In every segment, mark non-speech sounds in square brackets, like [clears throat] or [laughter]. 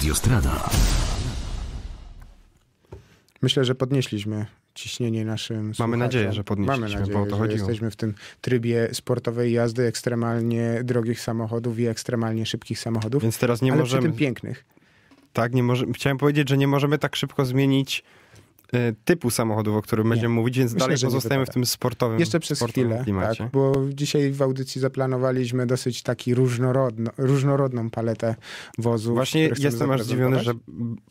Radiostrada. Myślę, że podnieśliśmy ciśnienie naszym Mamy nadzieję, że podnieśliśmy, Mamy nadzieję, bo o to chodziło. jesteśmy w tym trybie sportowej jazdy ekstremalnie drogich samochodów i ekstremalnie szybkich samochodów. Więc teraz nie ale możemy... przy tym pięknych. Tak, nie może... chciałem powiedzieć, że nie możemy tak szybko zmienić E, typu samochodów, o którym nie. będziemy mówić, więc Myślę, dalej pozostajemy w tym sportowym Jeszcze przez sportowym chwilę, Tak, bo dzisiaj w audycji zaplanowaliśmy dosyć taki różnorodno, różnorodną paletę wozów. Właśnie jestem aż zdziwiony, że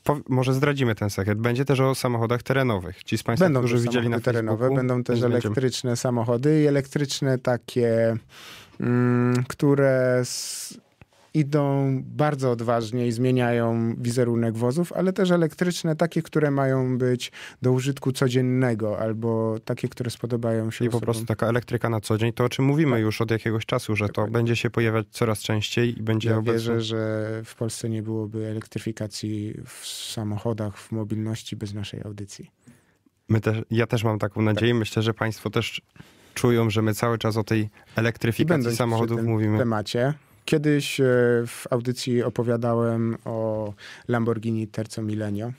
po, może zdradzimy ten sekret. Będzie też o samochodach terenowych. Ci z Państwa, będą którzy widzieli na terenowe, będą też elektryczne będziemy. samochody i elektryczne takie, mm, które... Z, idą bardzo odważnie i zmieniają wizerunek wozów, ale też elektryczne, takie, które mają być do użytku codziennego, albo takie, które spodobają się I osobom. po prostu taka elektryka na co dzień, to o czym mówimy tak. już od jakiegoś czasu, że to będzie się pojawiać coraz częściej i będzie ja obecny. wierzę, że w Polsce nie byłoby elektryfikacji w samochodach, w mobilności bez naszej audycji. My też, ja też mam taką nadzieję. Tak. Myślę, że Państwo też czują, że my cały czas o tej elektryfikacji samochodów mówimy. W temacie Kiedyś e, w audycji opowiadałem o Lamborghini Terco Milenio.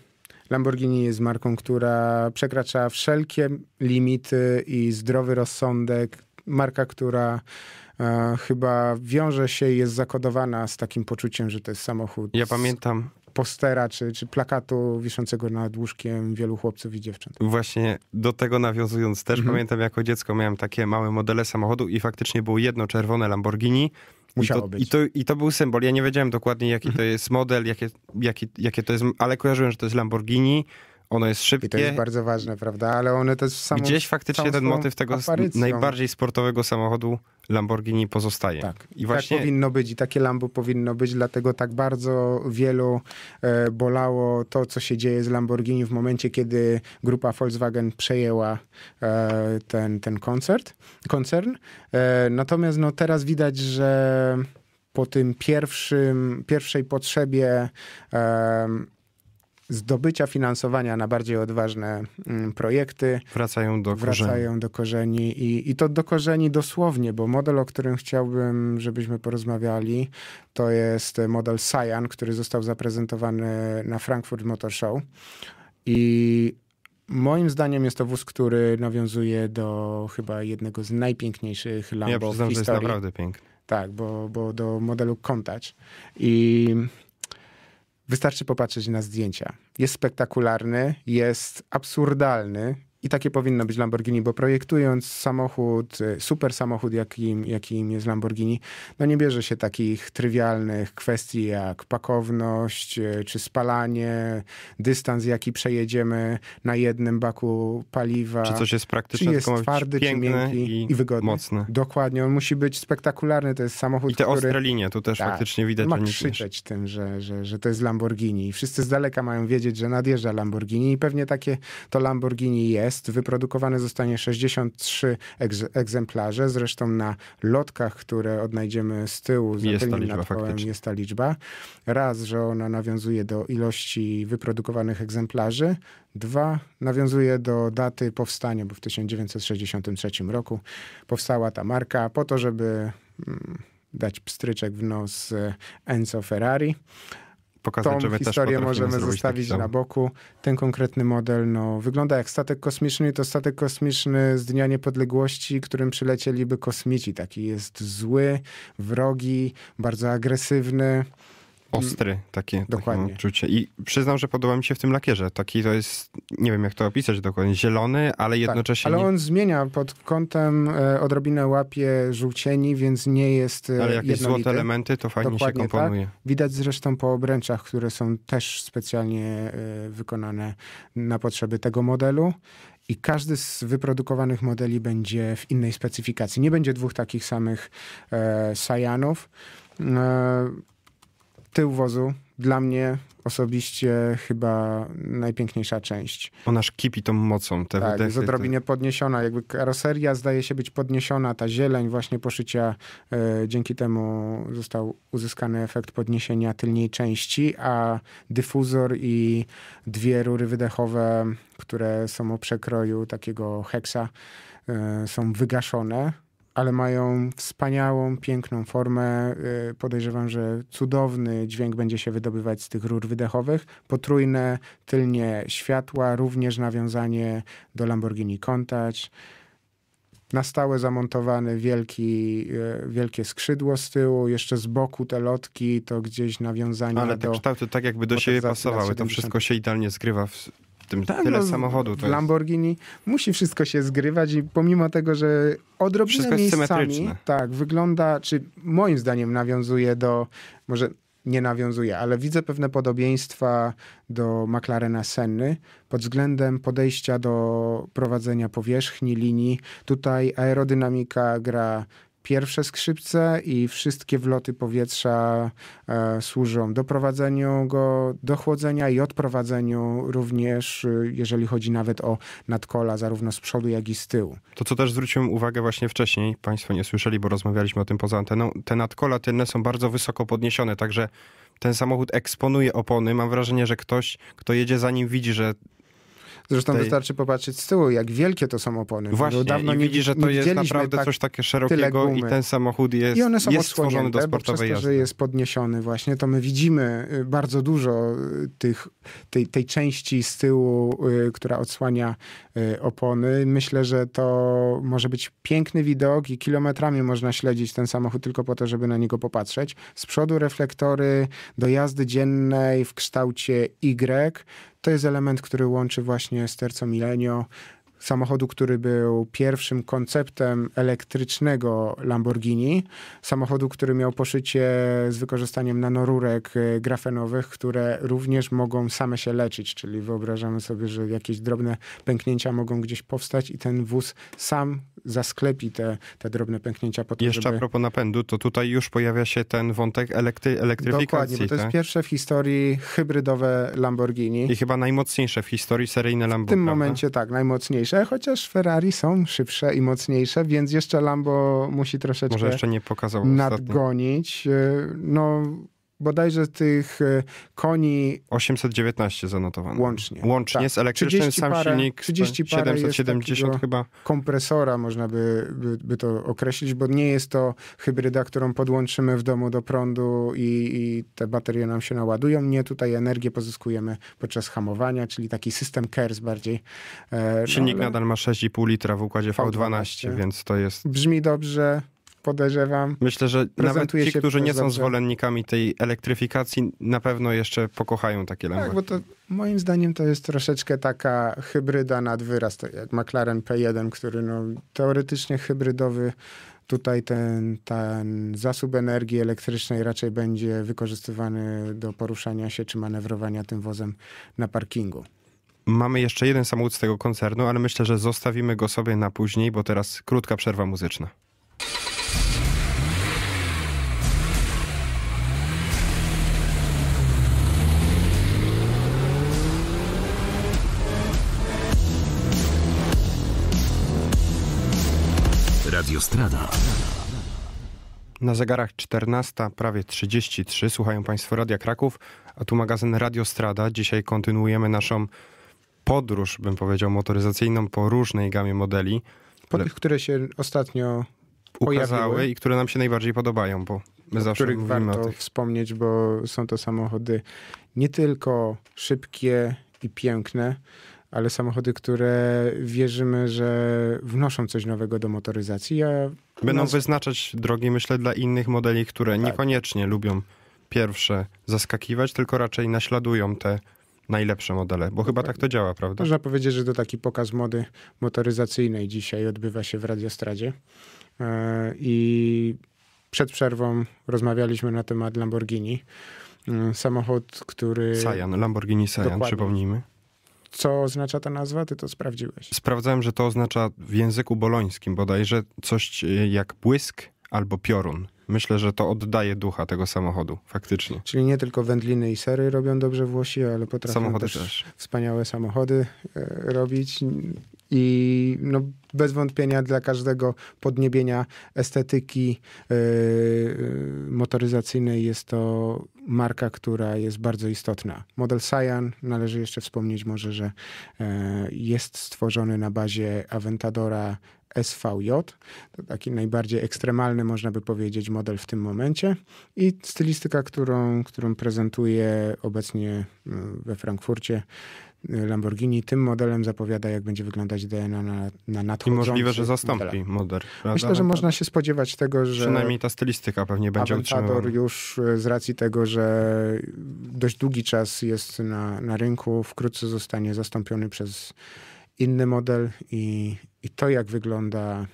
Lamborghini jest marką, która przekracza wszelkie limity i zdrowy rozsądek. Marka, która e, chyba wiąże się i jest zakodowana z takim poczuciem, że to jest samochód. Ja pamiętam. Postera czy, czy plakatu wiszącego nad łóżkiem wielu chłopców i dziewcząt. Właśnie do tego nawiązując też, mhm. pamiętam jako dziecko miałem takie małe modele samochodu i faktycznie było jedno czerwone Lamborghini, Musiało I to, być. I to, I to był symbol. Ja nie wiedziałem dokładnie, jaki to mhm. jest model, jakie, jaki, jakie to jest, ale kojarzyłem, że to jest Lamborghini ono jest szybkie. I to jest bardzo ważne, prawda? Ale one też samo. Gdzieś faktycznie ten motyw tego aparycją. najbardziej sportowego samochodu Lamborghini pozostaje. Tak, I właśnie... tak powinno być i takie Lambo powinno być, dlatego tak bardzo wielu e, bolało to, co się dzieje z Lamborghini w momencie, kiedy grupa Volkswagen przejęła e, ten, ten koncert, koncern. E, natomiast no, teraz widać, że po tym pierwszym, pierwszej potrzebie zdobycia finansowania na bardziej odważne mm, projekty. Wracają do korzeni. Wracają do korzeni i, i to do korzeni dosłownie, bo model, o którym chciałbym, żebyśmy porozmawiali, to jest model Cyan, który został zaprezentowany na Frankfurt Motor Show. I Moim zdaniem jest to wóz, który nawiązuje do chyba jednego z najpiękniejszych Lambo ja przyznam, w historii. Ja jest naprawdę piękny. Tak, bo, bo do modelu Contach. I Wystarczy popatrzeć na zdjęcia. Jest spektakularny, jest absurdalny, i takie powinno być Lamborghini, bo projektując samochód, e, super samochód, jakim, jakim jest Lamborghini, no nie bierze się takich trywialnych kwestii jak pakowność, e, czy spalanie, dystans, jaki przejedziemy na jednym baku paliwa. Czy coś jest praktyczne, czy jest twardy, czy miękki i, i wygodny. Mocny. Dokładnie, on musi być spektakularny, to jest samochód, I te który... ostre linie, tu też tak, faktycznie widać. Ma krzyczeć tym, że, że, że to jest Lamborghini. Wszyscy z daleka mają wiedzieć, że nadjeżdża Lamborghini i pewnie takie to Lamborghini jest jest. Wyprodukowane zostanie 63 egz egzemplarze, zresztą na lotkach, które odnajdziemy z tyłu, z jest tylnym nadpołem faktycznie. jest ta liczba. Raz, że ona nawiązuje do ilości wyprodukowanych egzemplarzy. Dwa, nawiązuje do daty powstania, bo w 1963 roku powstała ta marka po to, żeby mm, dać pstryczek w nos e, Enzo Ferrari pokazać, Tą że historię też możemy zostawić na boku. Ten konkretny model no, wygląda jak statek kosmiczny, to statek kosmiczny z Dnia Niepodległości, którym przylecieliby kosmici. Taki jest zły, wrogi, bardzo agresywny ostry takie, dokładnie. takie odczucie. I przyznam, że podoba mi się w tym lakierze. Taki to jest, nie wiem jak to opisać dokładnie, zielony, ale tak, jednocześnie... Tak, ale on nie... zmienia pod kątem, e, odrobinę łapie żółcieni, więc nie jest e, Ale jakieś złote elementy to fajnie dokładnie, się tak. komponuje. Tak. Widać zresztą po obręczach, które są też specjalnie e, wykonane na potrzeby tego modelu. I każdy z wyprodukowanych modeli będzie w innej specyfikacji. Nie będzie dwóch takich samych e, Sajanów. E, tył wozu dla mnie osobiście chyba najpiękniejsza część. Ona kipi tą mocą. Te tak, wdechy, jest te... podniesiona. Jakby karoseria zdaje się być podniesiona, ta zieleń właśnie poszycia, e, dzięki temu został uzyskany efekt podniesienia tylniej części, a dyfuzor i dwie rury wydechowe, które są o przekroju takiego heksa, e, są wygaszone ale mają wspaniałą, piękną formę. Y, podejrzewam, że cudowny dźwięk będzie się wydobywać z tych rur wydechowych. Potrójne tylnie światła, również nawiązanie do Lamborghini Countach. Na stałe zamontowane wielki, y, wielkie skrzydło z tyłu, jeszcze z boku te lotki, to gdzieś nawiązanie Ale te do, kształty tak jakby do siebie pasowały, to wszystko się idealnie zgrywa w tym tak, tyle no, to Lamborghini musi wszystko się zgrywać i pomimo tego, że odrobinę miejscami tak, wygląda, czy moim zdaniem nawiązuje do, może nie nawiązuje, ale widzę pewne podobieństwa do McLarena Senny pod względem podejścia do prowadzenia powierzchni, linii. Tutaj aerodynamika gra pierwsze skrzypce i wszystkie wloty powietrza e, służą doprowadzeniu go do chłodzenia i odprowadzeniu również, e, jeżeli chodzi nawet o nadkola, zarówno z przodu, jak i z tyłu. To, co też zwróciłem uwagę właśnie wcześniej, Państwo nie słyszeli, bo rozmawialiśmy o tym poza anteną, te nadkola tylne są bardzo wysoko podniesione, także ten samochód eksponuje opony. Mam wrażenie, że ktoś, kto jedzie za nim, widzi, że Zresztą tej... wystarczy popatrzeć z tyłu, jak wielkie to są opony. Właśnie, dawno nie, widzi, że to jest naprawdę tak coś takie szerokiego i ten samochód jest, I one są jest stworzony do sportowej jazdy. To, że jest podniesiony właśnie, to my widzimy y, bardzo dużo y, tych, tej, tej części z tyłu, y, która odsłania opony. Myślę, że to może być piękny widok i kilometrami można śledzić ten samochód tylko po to, żeby na niego popatrzeć. Z przodu reflektory do jazdy dziennej w kształcie Y, to jest element, który łączy właśnie Sterco Milenio samochodu, który był pierwszym konceptem elektrycznego Lamborghini, samochodu, który miał poszycie z wykorzystaniem nanorurek y, grafenowych, które również mogą same się leczyć, czyli wyobrażamy sobie, że jakieś drobne pęknięcia mogą gdzieś powstać i ten wóz sam zasklepi te, te drobne pęknięcia. Po to, Jeszcze żeby... a propos napędu, to tutaj już pojawia się ten wątek elektry elektryfikacji. Dokładnie, bo to tak? jest pierwsze w historii hybrydowe Lamborghini. I chyba najmocniejsze w historii seryjne Lamborghini. W tym momencie tak, najmocniejsze chociaż Ferrari są szybsze i mocniejsze, więc jeszcze Lambo musi troszeczkę Może jeszcze nie pokazał nadgonić. Ostatnio. Y, no bodajże tych e, koni... 819 zanotowanych. Łącznie. Łącznie tak. z elektrycznym, sam parę, silnik 30 770 chyba. Kompresora można by, by, by, to określić, bo nie jest to hybryda, którą podłączymy w domu do prądu i, i te baterie nam się naładują. Nie, tutaj energię pozyskujemy podczas hamowania, czyli taki system KERS bardziej. E, no silnik no, ale... nadal ma 6,5 litra w układzie V12, V12, więc to jest... Brzmi dobrze, podejrzewam. Myślę, że nawet ci, którzy nie są dobrze. zwolennikami tej elektryfikacji, na pewno jeszcze pokochają takie Lambo. Tak, bo to moim zdaniem to jest troszeczkę taka hybryda nad wyraz, jak McLaren P1, który no, teoretycznie hybrydowy tutaj ten, ten zasób energii elektrycznej raczej będzie wykorzystywany do poruszania się czy manewrowania tym wozem na parkingu. Mamy jeszcze jeden samochód z tego koncernu, ale myślę, że zostawimy go sobie na później, bo teraz krótka przerwa muzyczna. Radio Strada. Na zegarach 14, prawie 33. Słuchają Państwo Radia Kraków, a tu magazyn Radio Strada. Dzisiaj kontynuujemy naszą podróż, bym powiedział, motoryzacyjną po różnej gamie modeli. Po tych, które się ostatnio ukazały i które nam się najbardziej podobają, bo my zawsze których mówimy warto o tych. wspomnieć, bo są to samochody nie tylko szybkie i piękne, ale samochody, które wierzymy, że wnoszą coś nowego do motoryzacji. Będą nas... wyznaczać drogi, myślę, dla innych modeli, które tak. niekoniecznie lubią pierwsze zaskakiwać, tylko raczej naśladują te najlepsze modele, bo chyba tak to działa, prawda? Można powiedzieć, że to taki pokaz mody motoryzacyjnej dzisiaj odbywa się w Radiostradzie. E, I przed przerwą rozmawialiśmy na temat Lamborghini. E, samochód, który. Sajan, Lamborghini Sajan, przypomnijmy. Co oznacza ta nazwa? Ty to sprawdziłeś. Sprawdzałem, że to oznacza w języku bolońskim bodajże coś jak błysk albo piorun myślę, że to oddaje ducha tego samochodu, faktycznie. Czyli nie tylko wędliny i sery robią dobrze Włosi, ale potrafią samochody też, też. wspaniałe samochody e, robić i no, bez wątpienia dla każdego podniebienia estetyki e, e, motoryzacyjnej jest to marka, która jest bardzo istotna. Model Cyan, należy jeszcze wspomnieć może, że jest stworzony na bazie Aventadora SVJ, to taki najbardziej ekstremalny, można by powiedzieć, model w tym momencie i stylistyka, którą, którą prezentuje obecnie e, we Frankfurcie e, Lamborghini. Tym modelem zapowiada, jak będzie wyglądać DNA na, na nadchodzący I możliwe, że zastąpi model. Myślę, że no można się spodziewać tego, że... Przynajmniej ta stylistyka pewnie będzie utrzymana. już e, z racji tego, że dość długi czas jest na, na rynku, wkrótce zostanie zastąpiony przez inny model i, i to, jak wygląda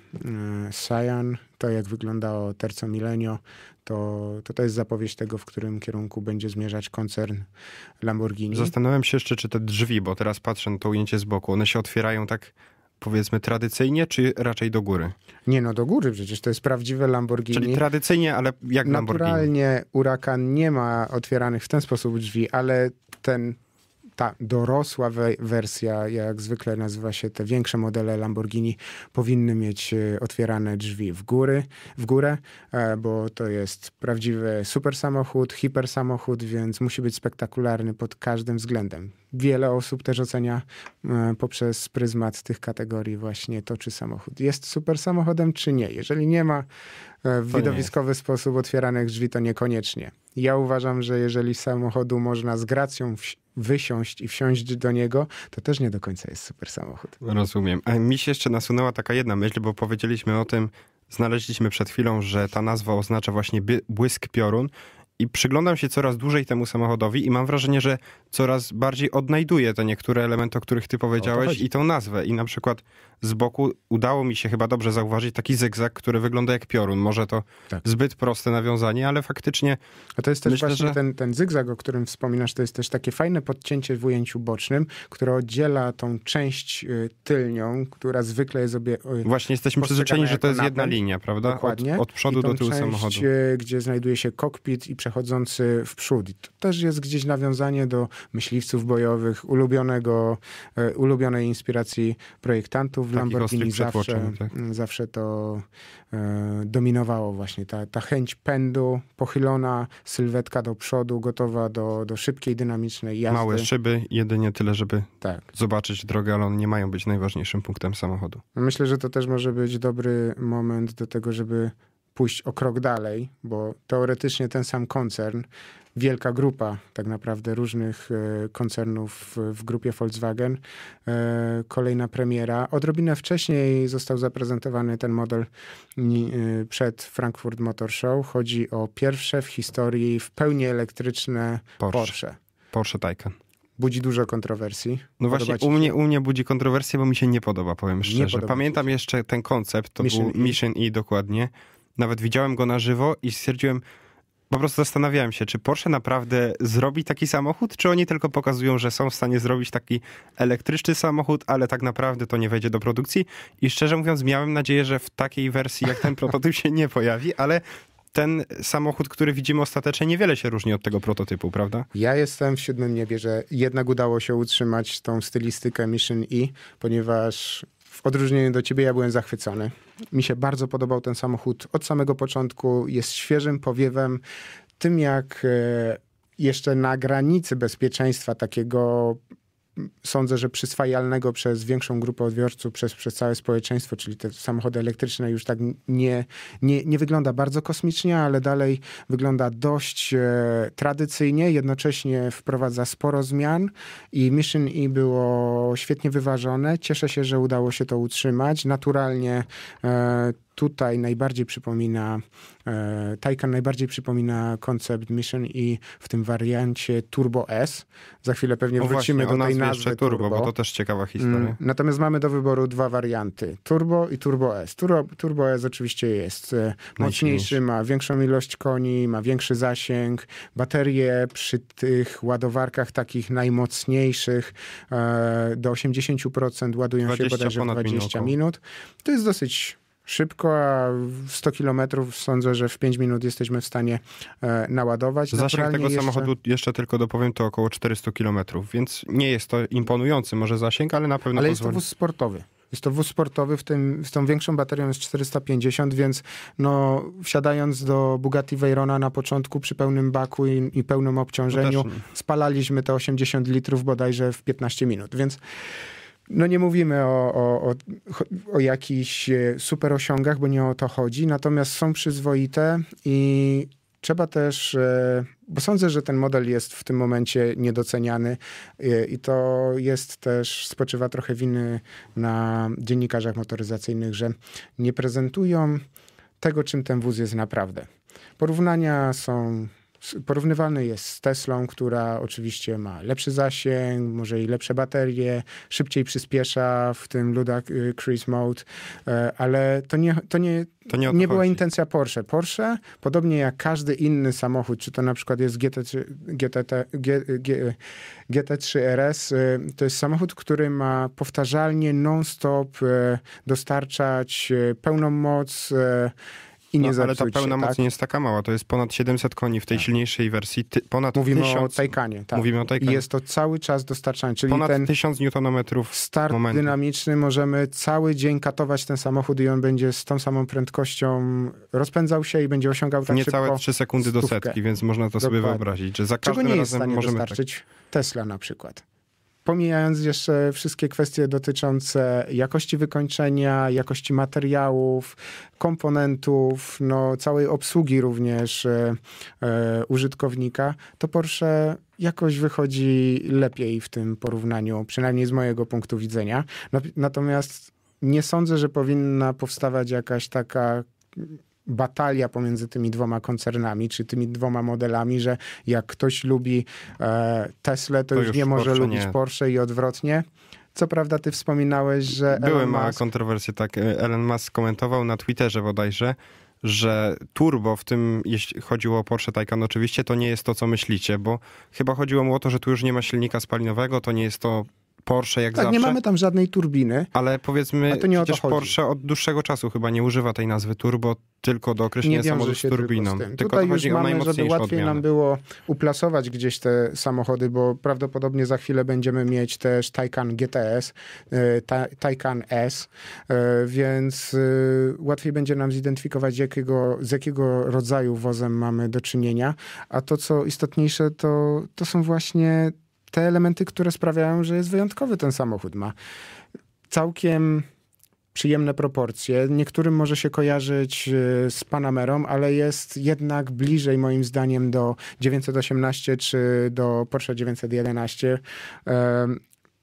Cyan, e, to jak wyglądało Terco Milenio, to, to to jest zapowiedź tego, w którym kierunku będzie zmierzać koncern Lamborghini. Zastanawiam się jeszcze, czy te drzwi, bo teraz patrzę na to ujęcie z boku, one się otwierają tak powiedzmy tradycyjnie, czy raczej do góry? Nie, no do góry przecież, to jest prawdziwe Lamborghini. Czyli tradycyjnie, ale jak Naturalnie Lamborghini? Naturalnie urakan nie ma otwieranych w ten sposób drzwi, ale ten ta dorosła wersja, jak zwykle nazywa się te większe modele Lamborghini, powinny mieć e, otwierane drzwi w, góry, w górę, e, bo to jest prawdziwy super samochód, hiper samochód, więc musi być spektakularny pod każdym względem. Wiele osób też ocenia e, poprzez pryzmat tych kategorii właśnie to, czy samochód jest super samochodem, czy nie. Jeżeli nie ma E, w to widowiskowy sposób otwieranych drzwi to niekoniecznie. Ja uważam, że jeżeli z samochodu można z gracją wsi- wysiąść i wsiąść do niego, to też nie do końca jest super samochód. Rozumiem. A e, mi się jeszcze nasunęła taka jedna myśl, bo powiedzieliśmy o tym, znaleźliśmy przed chwilą, że ta nazwa oznacza właśnie by, błysk piorun i przyglądam się coraz dłużej temu samochodowi i mam wrażenie, że coraz bardziej odnajduję te niektóre elementy, o których ty powiedziałeś i tą nazwę. I na przykład z boku udało mi się chyba dobrze zauważyć taki zygzak, który wygląda jak piorun. Może to tak. zbyt proste nawiązanie, ale faktycznie... A to jest też myślę, właśnie że... ten, ten zygzak, o którym wspominasz, to jest też takie fajne podcięcie w ujęciu bocznym, które oddziela tą część y, tylnią, która zwykle jest obie... Y, właśnie jesteśmy przyzwyczajeni, że to jest jedna linia, prawda? Dokładnie. Od, od przodu do tyłu część, samochodu. Y, gdzie znajduje się kokpit i przechodzący w przód. I to też jest gdzieś nawiązanie do myśliwców bojowych, ulubionego, e, ulubionej inspiracji projektantów. W Lamborghini zawsze, tak? zawsze to e, dominowało właśnie ta, ta chęć pędu, pochylona sylwetka do przodu, gotowa do, do szybkiej, dynamicznej jazdy. Małe szyby, jedynie tyle, żeby tak. zobaczyć drogę, ale one nie mają być najważniejszym punktem samochodu. Myślę, że to też może być dobry moment do tego, żeby pójść o krok dalej, bo teoretycznie ten sam koncern wielka grupa tak naprawdę różnych e, koncernów w grupie Volkswagen. E, kolejna premiera. Odrobinę wcześniej został zaprezentowany ten model e, przed Frankfurt Motor Show. Chodzi o pierwsze w historii w pełni elektryczne Porsche. Porsche, Porsche Taycan budzi dużo kontrowersji. No Podoba właśnie, u mnie, u mnie budzi kontrowersję, bo mi się nie podoba, powiem szczerze. Podoba Pamiętam jeszcze ten koncept, to Mission był Mission E dokładnie. Nawet widziałem go na żywo i stwierdziłem, po prostu zastanawiałem się, czy Porsche naprawdę zrobi taki samochód, czy oni tylko pokazują, że są w stanie zrobić taki elektryczny samochód, ale tak naprawdę to nie wejdzie do produkcji. I szczerze mówiąc, miałem nadzieję, że w takiej wersji jak ten prototyp się nie pojawi, ale ten samochód, który widzimy ostatecznie, niewiele się różni od tego prototypu, prawda? Ja jestem w siódmym niebie, że jednak udało się utrzymać tą stylistykę Mission E, ponieważ w odróżnieniu do ciebie ja byłem zachwycony. Mi się bardzo podobał ten samochód od samego początku. Jest świeżym powiewem tym, jak e, jeszcze na granicy bezpieczeństwa takiego sądzę, że przyswajalnego przez większą grupę odbiorców, przez, przez całe społeczeństwo, czyli te samochody elektryczne już tak nie, nie, nie wygląda bardzo kosmicznie, ale dalej wygląda dość e, tradycyjnie, jednocześnie wprowadza sporo zmian i Mission E było świetnie wyważone. Cieszę się, że udało się to utrzymać. Naturalnie e, tutaj najbardziej przypomina, e, Taycan najbardziej przypomina koncept Mission i w tym wariancie Turbo S. Za chwilę pewnie no wrócimy właśnie, do tej nazwy turbo, turbo, bo to też ciekawa historia. Mm, natomiast mamy do wyboru dwa warianty, Turbo i Turbo S. Turbo, turbo S oczywiście jest e, mocniejszy, ma większą ilość koni, ma większy zasięg, baterie przy tych ładowarkach takich najmocniejszych e, do 80% ładują się bodajże 20 minut. minut. To jest dosyć szybko, a 100 km sądzę, że w 5 minut jesteśmy w stanie e, naładować. Zasięg tego jeszcze... samochodu, jeszcze tylko dopowiem, to około 400 km, więc nie jest to imponujący może zasięg, ale na pewno Ale pozwoli... jest to wóz sportowy. Jest to wóz sportowy, w tym, z tą większą baterią jest 450, więc no, wsiadając do Bugatti Veyrona na początku przy pełnym baku i, i pełnym no obciążeniu, spalaliśmy te 80 litrów bodajże w 15 minut, więc no nie mówimy o, o, o, o jakichś e, super osiągach, bo nie o to chodzi, natomiast są przyzwoite i trzeba też, e, bo sądzę, że ten model jest w tym momencie niedoceniany e, i to jest też, spoczywa trochę winy na dziennikarzach motoryzacyjnych, że nie prezentują tego, czym ten wóz jest naprawdę. Porównania są porównywalny jest z Teslą, która oczywiście ma lepszy zasięg, może i lepsze baterie, szybciej przyspiesza w tym Luda y, Cruise Mode, e, ale to nie, to nie, to nie, nie była intencja Porsche. Porsche, podobnie jak każdy inny samochód, czy to na przykład jest GT3, GT, GT3 RS, y, to jest samochód, który ma powtarzalnie non-stop y, dostarczać pełną moc, i nie no, ale ta pełna moc tak? nie jest taka mała. To jest ponad 700 koni w tej tak. silniejszej wersji. Ty, ponad Mówimy 1000, o Taycanie. Tak. Mówimy o Taycanie. I jest to cały czas dostarczanie. Czyli ponad ten 1000 Nm start momentu. dynamiczny. Możemy cały dzień katować ten samochód i on będzie z tą samą prędkością rozpędzał się i będzie osiągał tak Niecałe 3 sekundy stówkę. do setki, więc można to Dokładnie. sobie wyobrazić. Że za każdym Czego nie razem jest możemy tak- dostarczyć Tesla na przykład pomijając jeszcze wszystkie kwestie dotyczące jakości wykończenia, jakości materiałów, komponentów, no, całej obsługi również e, e użytkownika, to Porsche jakoś wychodzi lepiej w tym porównaniu, przynajmniej z mojego punktu widzenia. Natomiast nie sądzę, że powinna powstawać jakaś taka batalia pomiędzy tymi dwoma koncernami, czy tymi dwoma modelami, że jak ktoś lubi e, Tesla, to, to, już nie może Porsche lubić nie. Porsche i odwrotnie. Co prawda ty wspominałeś, że... Były Elon Musk... kontrowersje, tak. E, Elon Musk komentował na Twitterze bodajże, że turbo w tym, jeśli chodziło o Porsche Taycan, oczywiście to nie jest to, co myślicie, bo chyba chodziło mu o to, że tu już nie ma silnika spalinowego, to nie jest to Porsche jak tak, zawsze. nie mamy tam żadnej turbiny. Ale powiedzmy, A to nie przecież Porsche od dłuższego czasu chyba nie używa tej nazwy turbo, tylko do określenia samochodu z turbiną. Tylko, z tylko Tutaj już mamy, żeby łatwiej nam było uplasować gdzieś te samochody, bo prawdopodobnie za chwilę będziemy mieć też Taycan GTS, e, ta, Taycan S, e, więc e, łatwiej będzie nam zidentyfikować, jakiego, z jakiego rodzaju wozem mamy do czynienia. A to, co istotniejsze, to, to są właśnie te elementy, które sprawiają, że jest wyjątkowy ten samochód. Ma całkiem przyjemne proporcje. Niektórym może się kojarzyć e, z Panamerą, ale jest jednak bliżej moim zdaniem do 918 czy do Porsche 911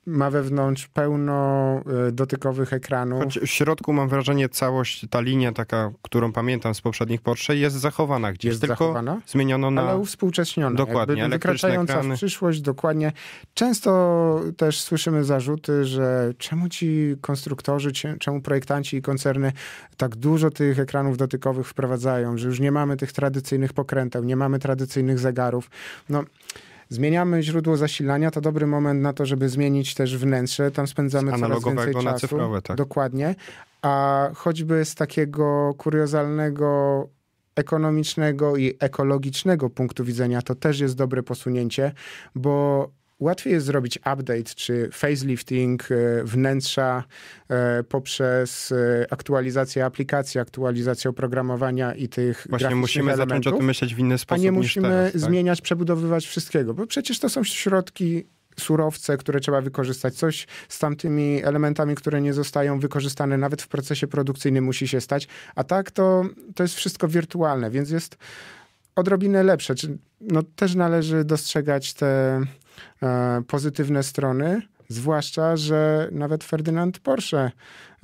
ma wewnątrz pełno y, dotykowych ekranów. Choć w środku mam wrażenie całość, ta linia taka, którą pamiętam z poprzednich Porsche jest zachowana gdzieś, jest tylko zachowana, zmieniono na... Ale uwspółcześniona. Dokładnie. Jakby wykraczająca ekrany. w przyszłość, dokładnie. Często też słyszymy zarzuty, że czemu ci konstruktorzy, czemu projektanci i koncerny tak dużo tych ekranów dotykowych wprowadzają, że już nie mamy tych tradycyjnych pokręteł, nie mamy tradycyjnych zegarów. No zmieniamy źródło zasilania, to dobry moment na to, żeby zmienić też wnętrze. Tam spędzamy coraz więcej czasu. Na cyfrowe, tak. Dokładnie. A choćby z takiego kuriozalnego ekonomicznego i ekologicznego punktu widzenia to też jest dobre posunięcie, bo łatwiej jest zrobić update czy facelifting e, wnętrza e, poprzez e, aktualizację aplikacji, aktualizację oprogramowania i tych Właśnie musimy elementów, zacząć o tym myśleć w inny sposób. A nie musimy teraz, tak? zmieniać, przebudowywać wszystkiego, bo przecież to są środki surowce, które trzeba wykorzystać, coś z tamtymi elementami, które nie zostają wykorzystane nawet w procesie produkcyjnym musi się stać, a tak to, to jest wszystko wirtualne, więc jest odrobinę lepsze. Czy, no, też należy dostrzegać te E, pozytywne strony, zwłaszcza, że nawet Ferdynand Porsche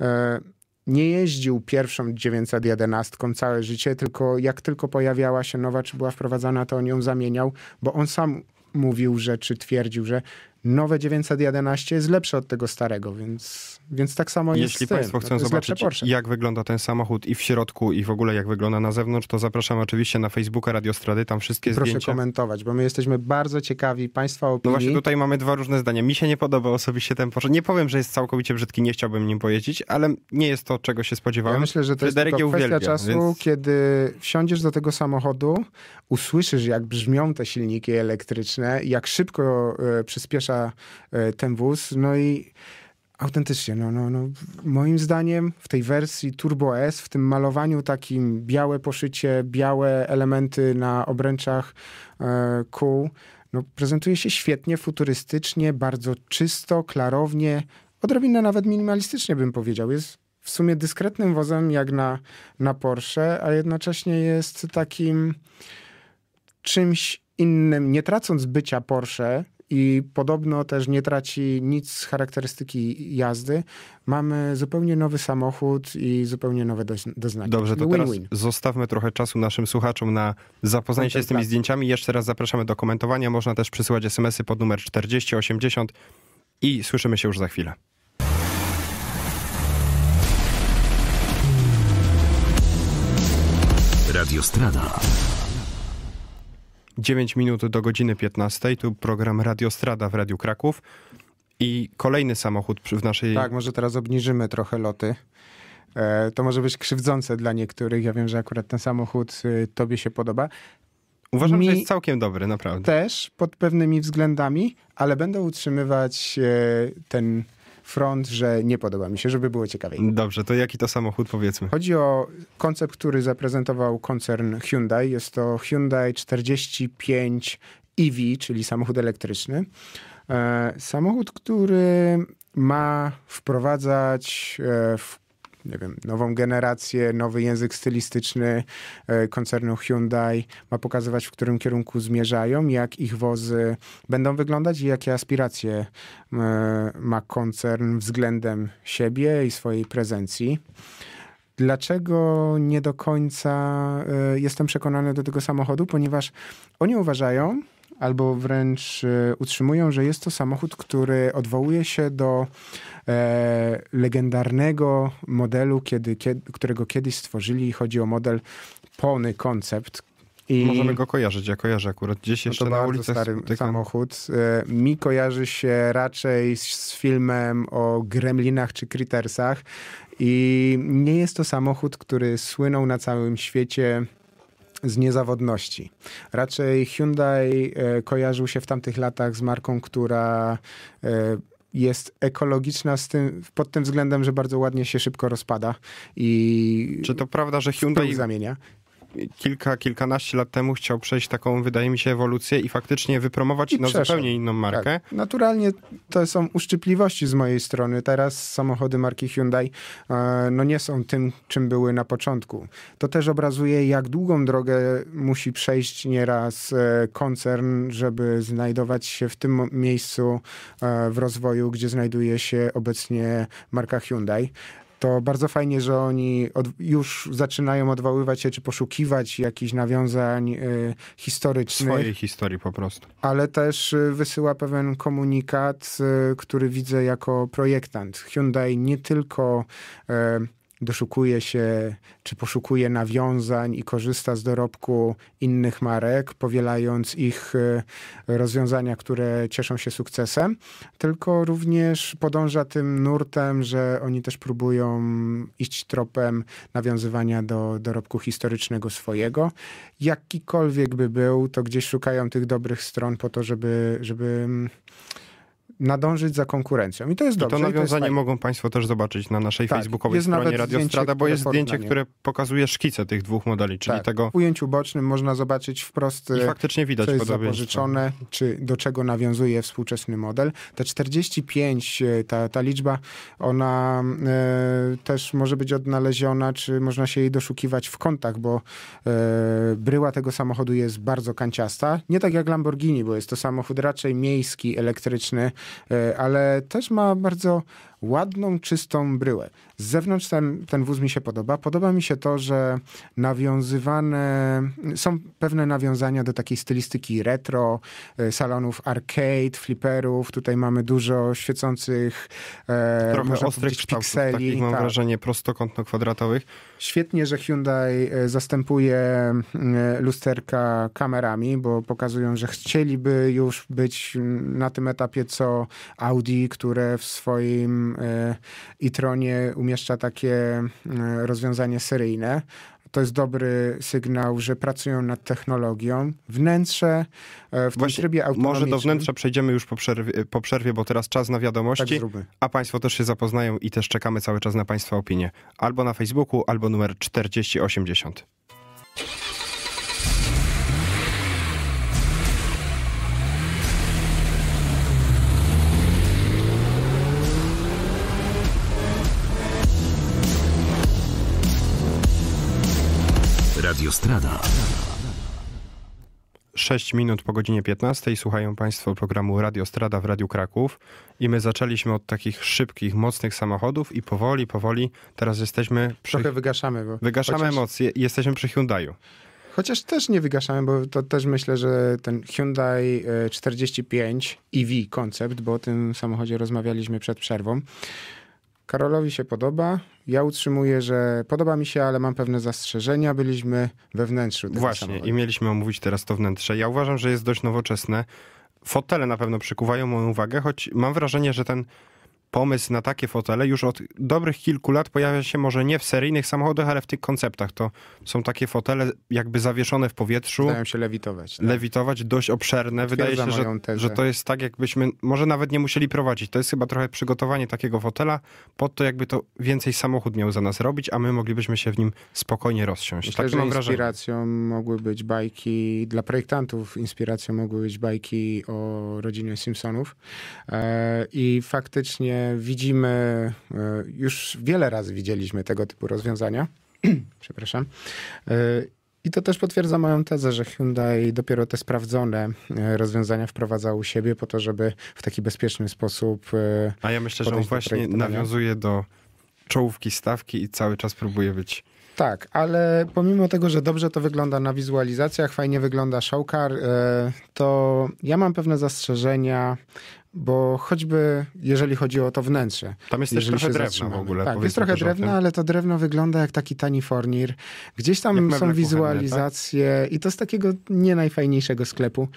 e, nie jeździł pierwszą 911 całe życie, tylko jak tylko pojawiała się nowa, czy była wprowadzana, to on ją zamieniał, bo on sam mówił, że czy twierdził, że nowe 911 jest lepsze od tego starego, więc więc tak samo Jeśli jest Jeśli Państwo no, chcą zobaczyć, jak wygląda ten samochód i w środku, i w ogóle jak wygląda na zewnątrz, to zapraszam oczywiście na Facebooka Radiostrady, tam wszystkie Proszę zdjęcia. Proszę komentować, bo my jesteśmy bardzo ciekawi Państwa opinii. No właśnie, tutaj mamy dwa różne zdania. Mi się nie podoba osobiście ten Porsche. Nie powiem, że jest całkowicie brzydki, nie chciałbym nim pojeździć, ale nie jest to, czego się spodziewałem. Ja myślę, że to jest jest kwestia uwielbia, czasu, więc... kiedy wsiądziesz do tego samochodu, usłyszysz, jak brzmią te silniki elektryczne, jak szybko y, przyspiesza y, ten wóz, no i Autentycznie, no, no, no. Moim zdaniem w tej wersji Turbo S, w tym malowaniu takim białe poszycie, białe elementy na obręczach e, kół, no, prezentuje się świetnie, futurystycznie, bardzo czysto, klarownie, odrobinę nawet minimalistycznie bym powiedział. Jest w sumie dyskretnym wozem jak na, na Porsche, a jednocześnie jest takim czymś innym, nie tracąc bycia Porsche, i podobno też nie traci nic z charakterystyki jazdy. Mamy zupełnie nowy samochód i zupełnie nowe doznania. Dobrze, to win, teraz zostawmy trochę czasu naszym słuchaczom na zapoznanie się z tymi zdjęciami. Jeszcze raz zapraszamy do komentowania. Można też przysyłać smsy pod numer 4080 i słyszymy się już za chwilę. Radio Strada. 9 minut do godziny 15. Tu program Radiostrada w Radiu Kraków. I kolejny samochód w naszej. Tak, może teraz obniżymy trochę loty. E, to może być krzywdzące dla niektórych. Ja wiem, że akurat ten samochód y, tobie się podoba. Uważam, Mi że jest całkiem dobry, naprawdę. Też pod pewnymi względami, ale będę utrzymywać e, ten front, że nie podoba mi się, żeby było ciekawiej. Dobrze, to jaki to samochód powiedzmy? Chodzi o koncept, który zaprezentował koncern Hyundai. Jest to Hyundai 45 EV, czyli samochód elektryczny. E, samochód, który ma wprowadzać e, w nie wiem, nową generację, nowy język stylistyczny e, koncernu Hyundai ma pokazywać, w którym kierunku zmierzają, jak ich wozy będą wyglądać i jakie aspiracje e, ma koncern względem siebie i swojej prezencji. Dlaczego nie do końca e, jestem przekonany do tego samochodu? Ponieważ oni uważają, albo wręcz e, utrzymują, że jest to samochód, który odwołuje się do e, legendarnego modelu, kiedy, kiedy, którego kiedyś stworzyli. Chodzi o model Pony Concept, i... Możemy go kojarzyć, ja kojarzę akurat gdzieś jeszcze no to na ulicy. stary samochód. E, mi kojarzy się raczej z, z filmem o gremlinach czy Crittersach i nie jest to samochód, który słynął na całym świecie z niezawodności. Raczej Hyundai e, kojarzył się w tamtych latach z marką, która e, jest ekologiczna z tym, pod tym względem, że bardzo ładnie się szybko rozpada i czy to prawda, że Hyundai zamienia? kilka, kilkanaście lat temu chciał przejść taką, wydaje mi się, ewolucję i faktycznie wypromować I no, zupełnie inną tak. markę. Tak. Naturalnie to są uszczypliwości z mojej strony. Teraz samochody marki Hyundai e, no nie są tym, czym były na początku. To też obrazuje, jak długą drogę musi przejść nieraz e, koncern, żeby znajdować się w tym miejscu e, w rozwoju, gdzie znajduje się obecnie marka Hyundai to bardzo fajnie, że oni od, już zaczynają odwoływać się czy poszukiwać jakichś nawiązań y, historycznych. Swojej historii po prostu. Ale też y, wysyła pewien komunikat, y, który widzę jako projektant. Hyundai nie tylko y, doszukuje się czy poszukuje nawiązań i korzysta z dorobku innych marek, powielając ich e, rozwiązania, które cieszą się sukcesem, tylko również podąża tym nurtem, że oni też próbują iść tropem nawiązywania do dorobku historycznego swojego. Jakikolwiek by był, to gdzieś szukają tych dobrych stron po to, żeby, żeby nadążyć za konkurencją. I to jest no dobrze. I to nawiązanie I to mogą Państwo też zobaczyć na naszej tak, facebookowej stronie Radiostrada, bo jest zdjęcie, które pokazuje szkice tych dwóch modeli, czyli tak, tego... W ujęciu bocznym można zobaczyć wprost, I faktycznie widać co jest zapożyczone, czy do czego nawiązuje współczesny model. Te 45, e, ta, ta liczba, ona e, też może być odnaleziona, czy można się jej doszukiwać w kątach, bo e, bryła tego samochodu jest bardzo kanciasta. Nie tak jak Lamborghini, bo jest to samochód raczej miejski, elektryczny, E, ale też ma bardzo ładną, czystą bryłę. Z zewnątrz ten, ten wóz mi się podoba. Podoba mi się to, że nawiązywane są pewne nawiązania do takiej stylistyki retro, e, salonów arcade, flipperów. Tutaj mamy dużo świecących, e, trochę ostrych pikseli. Takich, mam tak. wrażenie prostokątno-kwadratowych. Świetnie, że Hyundai e, zastępuje e, lusterka kamerami, bo pokazują, że chcieliby już być na tym etapie co Audi, które w swoim i tronie umieszcza takie e, rozwiązanie seryjne. To jest dobry sygnał, że pracują nad technologią. Wnętrze e, w Właśnie, tym trybie Może do wnętrza przejdziemy już po przerwie, po przerwie bo teraz czas na wiadomości. Tak a Państwo też się zapoznają i też czekamy cały czas na Państwa opinie. Albo na Facebooku, albo numer 4080. Radiostrada. 6 minut po godzinie 15 słuchają Państwo programu Radiostrada w Radiu Kraków i my zaczęliśmy od takich szybkich, mocnych samochodów i powoli, powoli teraz jesteśmy przy... Trochę wygaszamy. Bo wygaszamy chociaż... emocje i jesteśmy przy Hyundaiu. Chociaż też nie wygaszamy, bo to też myślę, że ten Hyundai 45 e, EV koncept, bo o tym samochodzie rozmawialiśmy przed przerwą. Karolowi się podoba, ja utrzymuję, że podoba mi się, ale mam pewne zastrzeżenia. Byliśmy we wnętrzu. Tego Właśnie samochodu. i mieliśmy omówić teraz to wnętrze. Ja uważam, że jest dość nowoczesne. Fotele na pewno przykuwają moją uwagę, choć mam wrażenie, że ten pomysł na takie fotele już od dobrych kilku lat pojawia się może nie w seryjnych samochodach, ale w tych konceptach. To są takie fotele jakby zawieszone w powietrzu. Stają się lewitować. Tak? Lewitować, dość obszerne. Wydaje się, że, że to jest tak jakbyśmy może nawet nie musieli prowadzić. To jest chyba trochę przygotowanie takiego fotela pod to jakby to więcej samochód miał za nas robić, a my moglibyśmy się w nim spokojnie rozsiąść. Myślę, tak że inspiracją wrażenie. mogły być bajki, dla projektantów inspiracją mogły być bajki o rodzinie Simpsonów. E, I faktycznie widzimy, e, już wiele razy widzieliśmy tego typu rozwiązania. [clears throat] Przepraszam. E, I to też potwierdza moją tezę, że Hyundai dopiero te sprawdzone e, rozwiązania wprowadza u siebie po to, żeby w taki bezpieczny sposób. A ja myślę, że on właśnie nawiązuje do czołówki stawki i cały czas próbuje być tak, ale pomimo tego, że dobrze to wygląda na wizualizacjach, fajnie wygląda showcar, e, to ja mam pewne zastrzeżenia, bo choćby jeżeli chodzi o to wnętrze. Tam jest też trochę drewna w ogóle. Tak, jest trochę drewna, ale to drewno wygląda jak taki tani fornir. Gdzieś tam są tak? wizualizacje kuchenne, tak? i to z takiego nie najfajniejszego sklepu.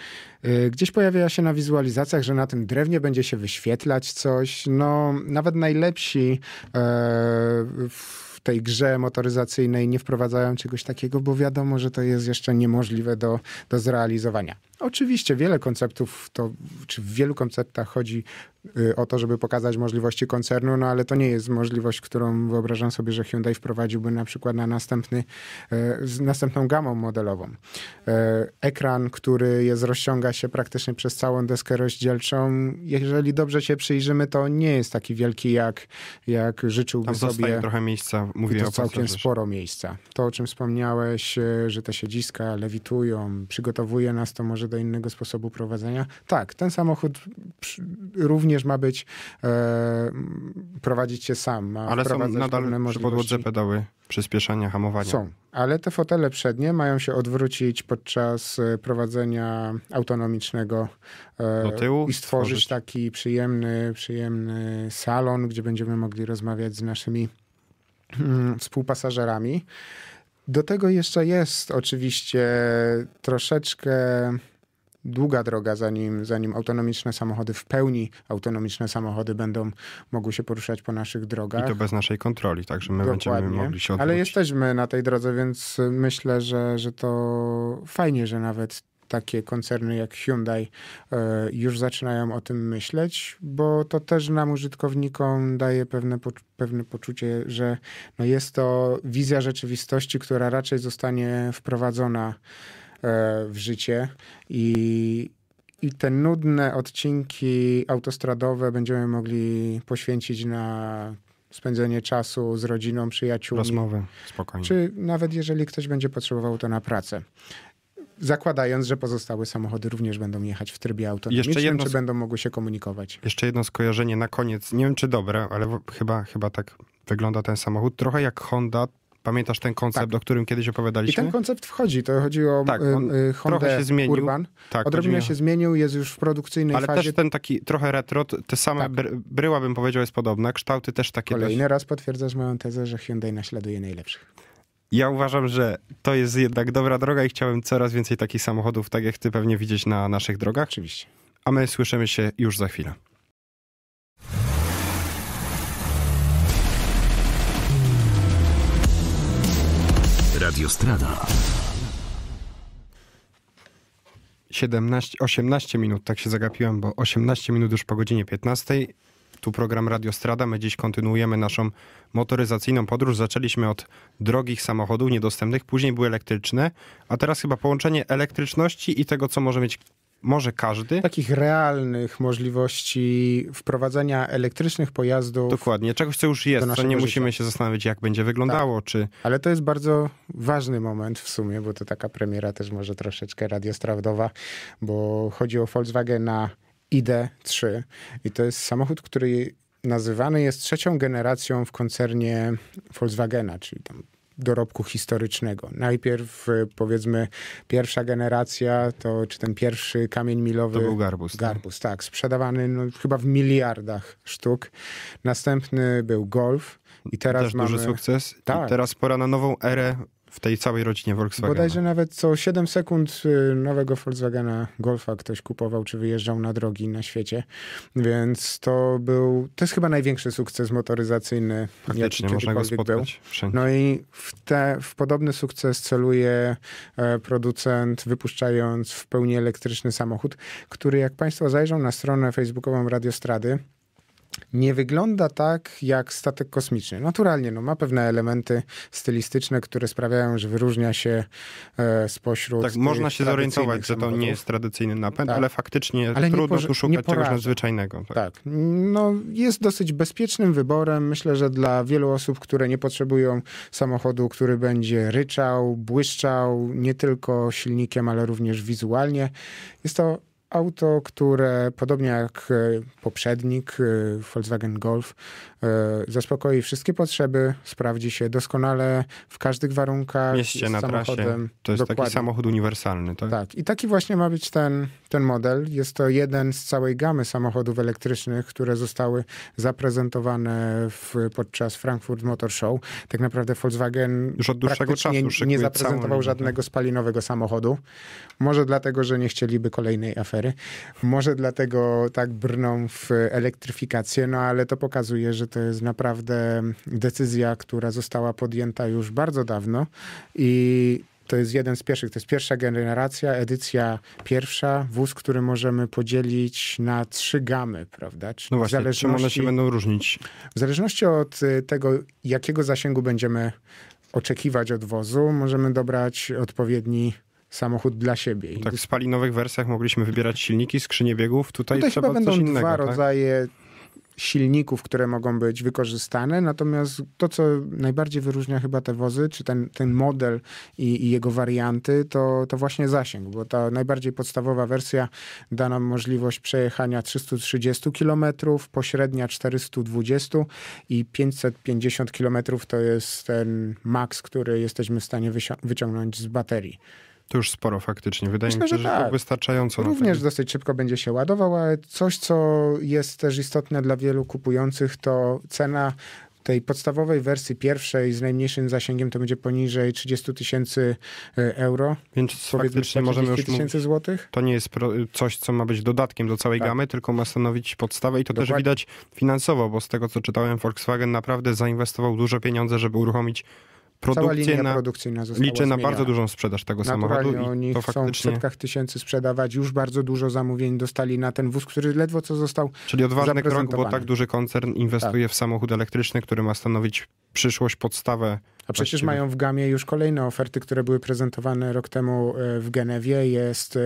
E, gdzieś pojawia się na wizualizacjach, że na tym drewnie będzie się wyświetlać coś. No, nawet najlepsi e, w tej grze motoryzacyjnej nie wprowadzają czegoś takiego, bo wiadomo, że to jest jeszcze niemożliwe do, do zrealizowania. Oczywiście wiele konceptów, to, czy w wielu konceptach chodzi Y, o to, żeby pokazać możliwości koncernu, no ale to nie jest możliwość, którą wyobrażam sobie, że Hyundai wprowadziłby na przykład na następny, y, z następną gamą modelową. Y, ekran, który jest, rozciąga się praktycznie przez całą deskę rozdzielczą, jeżeli dobrze się przyjrzymy, to nie jest taki wielki, jak, jak życzyłby Tam sobie. trochę miejsca, mówię I to całkiem sporo miejsca. To, o czym wspomniałeś, że te siedziska lewitują, przygotowuje nas to może do innego sposobu prowadzenia. Tak, ten samochód również również ma być, e, prowadzić się sam. Ma ale są nadal przy podłodze pedały przyspieszania, hamowania. Są, ale te fotele przednie mają się odwrócić podczas e, prowadzenia autonomicznego e, Do tyłu, i stworzyć, stworzyć taki przyjemny, przyjemny salon, gdzie będziemy mogli rozmawiać z naszymi mm, współpasażerami. Do tego jeszcze jest oczywiście troszeczkę długa droga, zanim, zanim autonomiczne samochody, w pełni autonomiczne samochody będą mogły się poruszać po naszych drogach. I to bez naszej kontroli, także my Dokładnie. będziemy mogli się odwrócić Ale jesteśmy na tej drodze, więc myślę, że, że to fajnie, że nawet takie koncerny jak Hyundai e, już zaczynają o tym myśleć, bo to też nam użytkownikom daje pewne, pewne poczucie, że no jest to wizja rzeczywistości, która raczej zostanie wprowadzona E, w życie i i te nudne odcinki autostradowe będziemy mogli poświęcić na spędzenie czasu z rodziną, przyjaciółmi. Rozmowę, spokojnie. Czy nawet jeżeli ktoś będzie potrzebował to na pracę. Zakładając, że pozostałe samochody również będą jechać w trybie autonomicznym, Jeszcze jedno, czy będą mogły się komunikować. Jeszcze jedno skojarzenie na koniec. Nie wiem, czy dobre, ale chyba, chyba tak wygląda ten samochód. Trochę jak Honda Pamiętasz ten koncept, tak. o którym kiedyś opowiadaliśmy? I ten koncept wchodzi, to chodzi o tak, y, on y, Trochę się zmienił. Tak, Odrobinę się zmienił, jest już w produkcyjnej Ale fazie. Ale też ten taki trochę retro, te same tak. bryła bym powiedział jest podobna, kształty też takie. Kolejny dość. raz potwierdzasz moją tezę, że Hyundai naśladuje najlepszych. Ja uważam, że to jest jednak dobra droga i chciałbym coraz więcej takich samochodów, tak jak ty pewnie widzieć na naszych drogach. Oczywiście. A my słyszymy się już za chwilę. Radiostrada. 17, 18 minut, tak się zagapiłem, bo 18 minut już po godzinie 15. Tu program Radiostrada. My dziś kontynuujemy naszą motoryzacyjną podróż. Zaczęliśmy od drogich samochodów niedostępnych, później były elektryczne, a teraz chyba połączenie elektryczności i tego, co może mieć może każdy. Takich realnych możliwości wprowadzenia elektrycznych pojazdów. Dokładnie, czegoś, co już jest, co nie życia. musimy się zastanawiać, jak będzie wyglądało. Tak. Czy... Ale to jest bardzo ważny moment w sumie, bo to taka premiera też może troszeczkę radiostrawdowa, bo chodzi o Volkswagena ID3 i to jest samochód, który nazywany jest trzecią generacją w koncernie Volkswagena, czyli tam dorobku historycznego. Najpierw e, powiedzmy pierwsza generacja, to czy ten pierwszy kamień milowy... To był garbus. Tak? Garbus, tak. tak sprzedawany no, chyba w miliardach sztuk. Następny był golf. I teraz Też mamy... duży sukces. Tak. I teraz pora na nową erę w tej całej rodzinie Volkswagena. Bodajże nawet co 7 sekund y, nowego Volkswagena Golfa ktoś kupował, czy wyjeżdżał na drogi na świecie. Więc to był, to jest chyba największy sukces motoryzacyjny, Faktycznie, jaki kiedykolwiek był. Wszędzie. No i w, te, w podobny sukces celuje e, producent, wypuszczając w pełni elektryczny samochód, który jak Państwo zajrzą na stronę facebookową Radiostrady, nie wygląda tak jak statek kosmiczny. Naturalnie, no, ma pewne elementy stylistyczne, które sprawiają, że wyróżnia się e, spośród. Tak, można się zorientować, że to nie jest tradycyjny napęd, tak. ale faktycznie ale trudno tu szukać czegoś nadzwyczajnego. Tak. tak. No, jest dosyć bezpiecznym wyborem. Myślę, że dla wielu osób, które nie potrzebują samochodu, który będzie ryczał, błyszczał, nie tylko silnikiem, ale również wizualnie, jest to auto, które podobnie jak e, poprzednik e, Volkswagen Golf e, zaspokoi wszystkie potrzeby, sprawdzi się doskonale w każdych warunkach. Mieście na trasie. To jest Dokładnie. taki samochód uniwersalny, tak? Tak. I taki właśnie ma być ten, ten model. Jest to jeden z całej gamy samochodów elektrycznych, które zostały zaprezentowane w, podczas Frankfurt Motor Show. Tak naprawdę Volkswagen już od dłuższego czasu nie zaprezentował żadnego spalinowego samochodu. Może dlatego, że nie chcieliby kolejnej afery rowery. Może dlatego tak brną w elektryfikację, no ale to pokazuje, że to jest naprawdę decyzja, która została podjęta już bardzo dawno i to jest jeden z pierwszych, to jest pierwsza generacja, edycja pierwsza, wóz, który możemy podzielić na trzy gamy, prawda? Czyli no właśnie, czym one się będą różnić? W zależności od y, tego, jakiego zasięgu będziemy oczekiwać od wozu, możemy dobrać odpowiedni samochód dla siebie. No tak, w spalinowych wersjach mogliśmy wybierać silniki, skrzynie biegów, tutaj, no tutaj trzeba chyba będą coś innego. dwa tak? rodzaje silników, które mogą być wykorzystane, natomiast to, co najbardziej wyróżnia chyba te wozy, czy ten, ten model i, i, jego warianty, to, to właśnie zasięg, bo ta najbardziej podstawowa wersja da nam możliwość przejechania 330 km, pośrednia 420 i 550 km to jest ten maks, który jesteśmy w stanie wyciągnąć z baterii. To już sporo faktycznie. Wydaje Myślę, mi się, że, że tak. to wystarczająco. Również dosyć szybko będzie się ładował, ale coś, co jest też istotne dla wielu kupujących, to cena tej podstawowej wersji pierwszej z najmniejszym zasięgiem to będzie poniżej 30 tysięcy e, euro. Więc faktycznie możemy już tysięcy złotych. To nie jest coś, co ma być dodatkiem do całej tak. gamy, tylko ma stanowić podstawę i to Dokładnie. też widać finansowo, bo z tego co czytałem Volkswagen naprawdę zainwestował dużo pieniądze, żeby uruchomić produkcję na, produkcyjna liczę na bardzo dużą sprzedaż tego Naturalnie samochodu. Oni to chcą faktycznie... w setkach tysięcy sprzedawać, już bardzo dużo zamówień dostali na ten wóz, który ledwo co został Czyli odważny krok, bo tak duży koncern inwestuje tak. w samochód elektryczny, który ma stanowić przyszłość, podstawę a przecież właściwie. mają w gamie już kolejne oferty, które były prezentowane rok temu e, w Genewie. Jest e,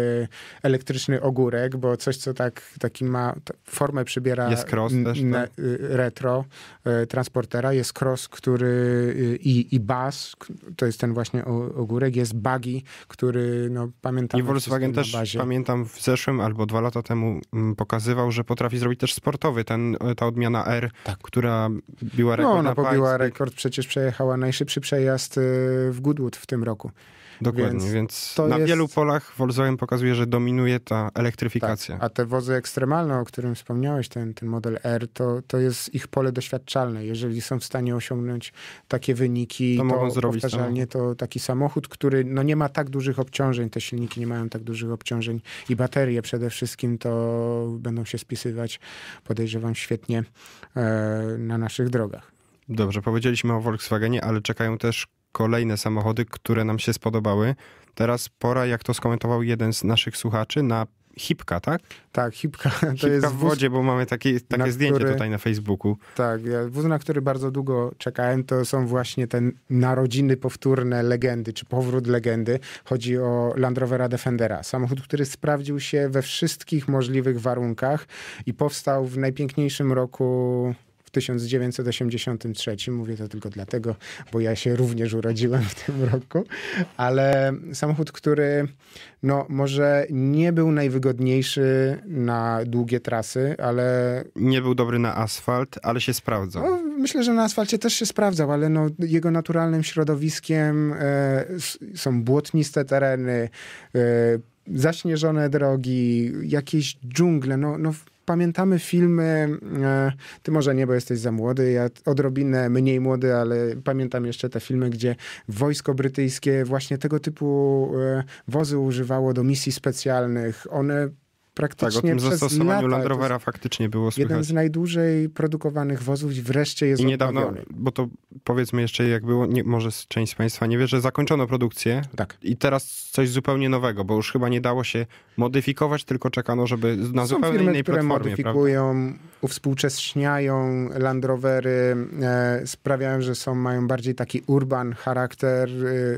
elektryczny ogórek, bo coś, co tak, taki ma formę przybiera jest cross też, tak? Y, retro e, transportera. Jest cross, który y, i, i bas, to jest ten właśnie ogórek. Jest buggy, który no, pamiętam. I Volkswagen też pamiętam w zeszłym albo dwa lata temu mm, pokazywał, że potrafi zrobić też sportowy ten, ta odmiana R, tak. która biła no, rekord. No, ona pobiła rekord, przecież przejechała najszybciej najszybszy przejazd y, w Goodwood w tym roku. Dokładnie, więc, więc na jest... wielu polach Volkswagen pokazuje, że dominuje ta elektryfikacja. Tak, a te wozy ekstremalne, o którym wspomniałeś, ten, ten model R, to, to jest ich pole doświadczalne. Jeżeli są w stanie osiągnąć takie wyniki, to, to mogą zrobić no. powtarzalnie, to taki samochód, który no, nie ma tak dużych obciążeń, te silniki nie mają tak dużych obciążeń i baterie przede wszystkim, to będą się spisywać, podejrzewam, świetnie e, na naszych drogach. Dobrze, powiedzieliśmy o Volkswagenie, ale czekają też kolejne samochody, które nam się spodobały. Teraz pora, jak to skomentował jeden z naszych słuchaczy, na Hipka, tak? Tak, Hipka. To hipka jest w wodzie, wóz, bo mamy takie zdjęcie który, tutaj na Facebooku. Tak, wóz, na który bardzo długo czekałem, to są właśnie te narodziny powtórne legendy, czy powrót legendy. Chodzi o Land Rovera Defendera. Samochód, który sprawdził się we wszystkich możliwych warunkach i powstał w najpiękniejszym roku 1983. Mówię to tylko dlatego, bo ja się również urodziłem w tym roku, ale samochód, który no, może nie był najwygodniejszy na długie trasy, ale. Nie był dobry na asfalt, ale się sprawdzał. No, myślę, że na asfalcie też się sprawdzał, ale no, jego naturalnym środowiskiem e, są błotniste tereny. E, zaśnieżone drogi, jakieś dżungle, no, no pamiętamy filmy, e, ty może nie, bo jesteś za młody, ja odrobinę mniej młody, ale pamiętam jeszcze te filmy, gdzie wojsko brytyjskie właśnie tego typu e, wozy używało do misji specjalnych. One praktycznie tak, o tym przez zastosowaniu lata. Land Rovera faktycznie było słychać. Jeden z najdłużej produkowanych wozów wreszcie jest I niedawno, odnowiony. bo to powiedzmy jeszcze jak było, nie, może część z Państwa nie wie, że zakończono produkcję tak. i teraz coś zupełnie nowego, bo już chyba nie dało się modyfikować, tylko czekano, żeby na Są zupełnie firmy, innej które platformie. modyfikują, prawda? uwspółcześniają Land Rovery, e, sprawiają, że są, mają bardziej taki urban charakter